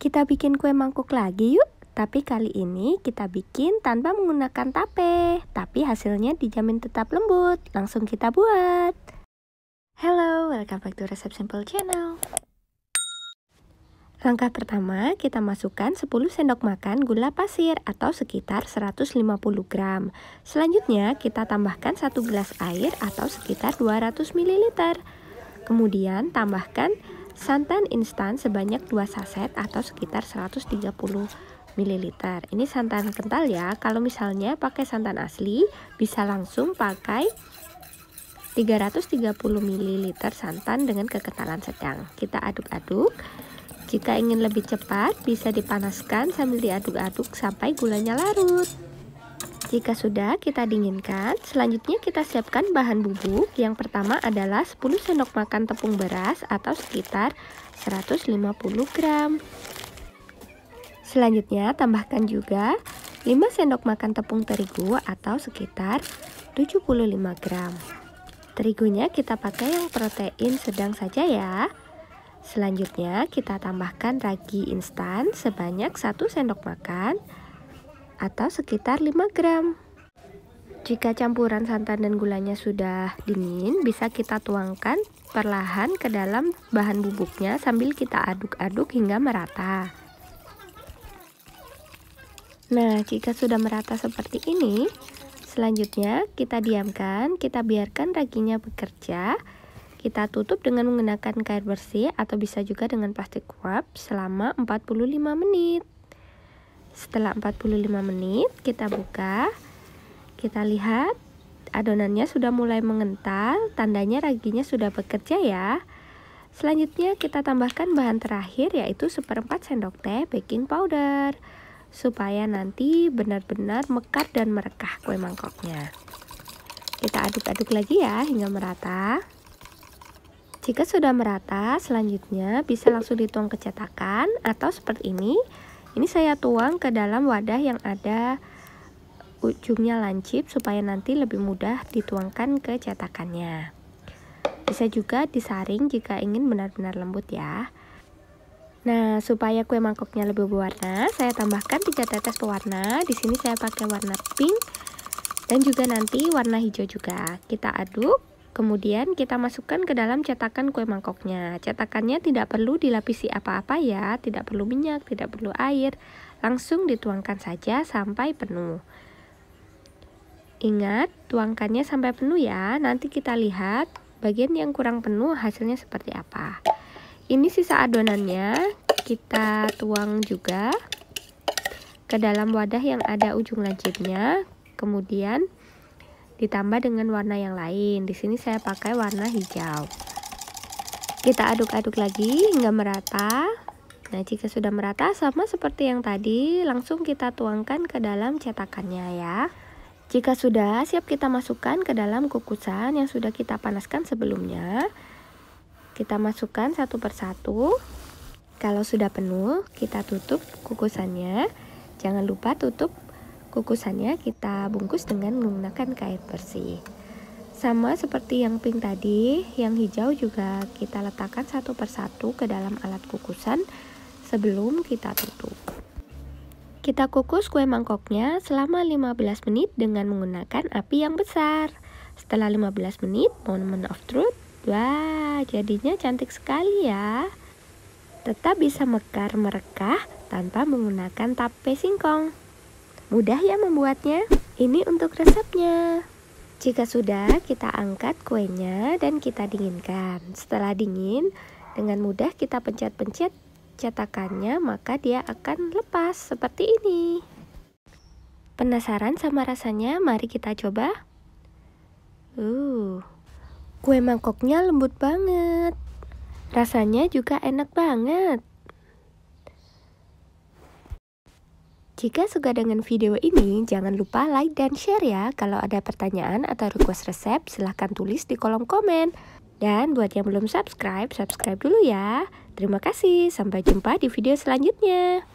Kita bikin kue mangkuk lagi yuk. Tapi kali ini kita bikin tanpa menggunakan tape, tapi hasilnya dijamin tetap lembut. Langsung kita buat. Hello, welcome back to Resep Simple Channel. Langkah pertama, kita masukkan 10 sendok makan gula pasir atau sekitar 150 gram. Selanjutnya, kita tambahkan 1 gelas air atau sekitar 200 ml. Kemudian, tambahkan Santan instan sebanyak 2 saset atau sekitar 130 ml. Ini santan kental ya. Kalau misalnya pakai santan asli, bisa langsung pakai 330 ml santan dengan kekentalan sedang. Kita aduk-aduk. Jika ingin lebih cepat, bisa dipanaskan sambil diaduk-aduk sampai gulanya larut. Jika sudah kita dinginkan, selanjutnya kita siapkan bahan bubuk. Yang pertama adalah 10 sendok makan tepung beras atau sekitar 150 gram. Selanjutnya tambahkan juga 5 sendok makan tepung terigu atau sekitar 75 gram. Terigunya kita pakai yang protein sedang saja ya. Selanjutnya kita tambahkan ragi instan sebanyak 1 sendok makan atau sekitar 5 gram. Jika campuran santan dan gulanya sudah dingin, bisa kita tuangkan perlahan ke dalam bahan bubuknya sambil kita aduk-aduk hingga merata. Nah, jika sudah merata seperti ini, selanjutnya kita diamkan, kita biarkan raginya bekerja. Kita tutup dengan menggunakan kain bersih atau bisa juga dengan plastik wrap selama 45 menit. Setelah 45 menit kita buka. Kita lihat adonannya sudah mulai mengental, tandanya raginya sudah bekerja ya. Selanjutnya kita tambahkan bahan terakhir yaitu seperempat sendok teh baking powder supaya nanti benar-benar mekar dan merekah kue mangkoknya. Kita aduk-aduk lagi ya hingga merata. Jika sudah merata, selanjutnya bisa langsung dituang ke cetakan atau seperti ini ini saya tuang ke dalam wadah yang ada ujungnya lancip supaya nanti lebih mudah dituangkan ke cetakannya. Bisa juga disaring jika ingin benar-benar lembut ya. Nah, supaya kue mangkoknya lebih berwarna, saya tambahkan 3 tetes pewarna. Di sini saya pakai warna pink dan juga nanti warna hijau juga. Kita aduk Kemudian kita masukkan ke dalam cetakan kue mangkoknya. Cetakannya tidak perlu dilapisi apa-apa ya, tidak perlu minyak, tidak perlu air. Langsung dituangkan saja sampai penuh. Ingat, tuangkannya sampai penuh ya. Nanti kita lihat bagian yang kurang penuh hasilnya seperti apa. Ini sisa adonannya, kita tuang juga ke dalam wadah yang ada ujung lancipnya. Kemudian ditambah dengan warna yang lain. Di sini saya pakai warna hijau. Kita aduk-aduk lagi hingga merata. Nah, jika sudah merata sama seperti yang tadi, langsung kita tuangkan ke dalam cetakannya ya. Jika sudah, siap kita masukkan ke dalam kukusan yang sudah kita panaskan sebelumnya. Kita masukkan satu persatu. Kalau sudah penuh, kita tutup kukusannya. Jangan lupa tutup Kukusannya kita bungkus dengan menggunakan kain bersih. Sama seperti yang pink tadi, yang hijau juga kita letakkan satu persatu ke dalam alat kukusan sebelum kita tutup. Kita kukus kue mangkoknya selama 15 menit dengan menggunakan api yang besar. Setelah 15 menit, moment of truth. Wah, jadinya cantik sekali ya. Tetap bisa mekar merekah tanpa menggunakan tape singkong. Mudah ya membuatnya? Ini untuk resepnya. Jika sudah, kita angkat kuenya dan kita dinginkan. Setelah dingin, dengan mudah kita pencet-pencet cetakannya, maka dia akan lepas seperti ini. Penasaran sama rasanya? Mari kita coba. Uh, kue mangkoknya lembut banget. Rasanya juga enak banget. Jika suka dengan video ini, jangan lupa like dan share ya. Kalau ada pertanyaan atau request resep, silahkan tulis di kolom komen. Dan buat yang belum subscribe, subscribe dulu ya. Terima kasih, sampai jumpa di video selanjutnya.